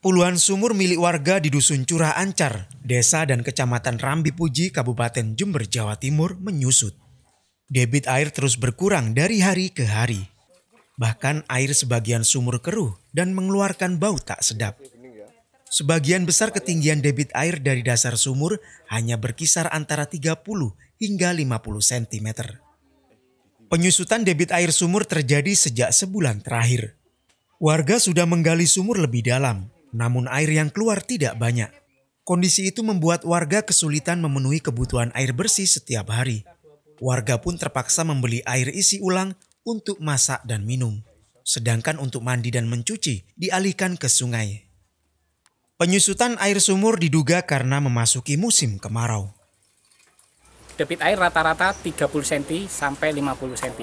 Puluhan sumur milik warga di Dusun Curah Ancar, Desa dan Kecamatan Rambi Puji, Kabupaten Jember, Jawa Timur menyusut. Debit air terus berkurang dari hari ke hari. Bahkan air sebagian sumur keruh dan mengeluarkan bau tak sedap. Sebagian besar ketinggian debit air dari dasar sumur hanya berkisar antara 30 hingga 50 cm. Penyusutan debit air sumur terjadi sejak sebulan terakhir. Warga sudah menggali sumur lebih dalam namun air yang keluar tidak banyak. Kondisi itu membuat warga kesulitan memenuhi kebutuhan air bersih setiap hari. Warga pun terpaksa membeli air isi ulang untuk masak dan minum. Sedangkan untuk mandi dan mencuci dialihkan ke sungai. Penyusutan air sumur diduga karena memasuki musim kemarau. Debit air rata-rata 30 cm sampai 50 cm.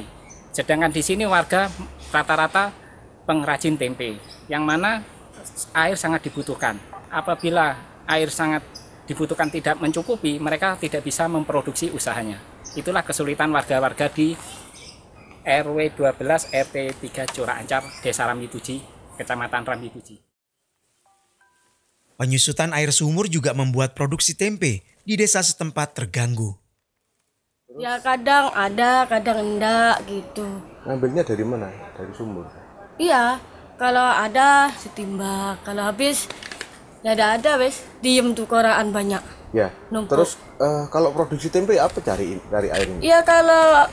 Sedangkan di sini warga rata-rata pengrajin tempe, yang mana air sangat dibutuhkan. Apabila air sangat dibutuhkan tidak mencukupi, mereka tidak bisa memproduksi usahanya. Itulah kesulitan warga-warga di RW 12 RT 3 Curah Ancar, Desa Rambi Kecamatan Rambi Penyusutan air sumur juga membuat produksi tempe di desa setempat terganggu. Ya kadang ada, kadang enggak gitu. Ngambilnya dari mana? Dari sumur? Iya, kalau ada setimbak kalau habis ya ada ada wes diem tuh koraan banyak ya Numpuk. terus uh, kalau produksi tempe apa cari dari air ini ya kalau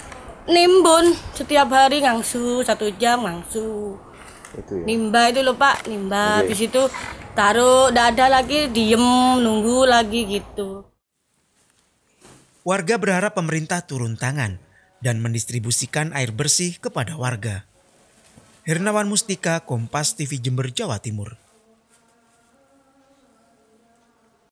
nimbun setiap hari ngangsu satu jam ngangsu itu ya. nimba itu loh pak nimba iya, iya. habis itu taruh dada lagi diem nunggu lagi gitu warga berharap pemerintah turun tangan dan mendistribusikan air bersih kepada warga Hernawan Mustika, Kompas TV Jember, Jawa Timur.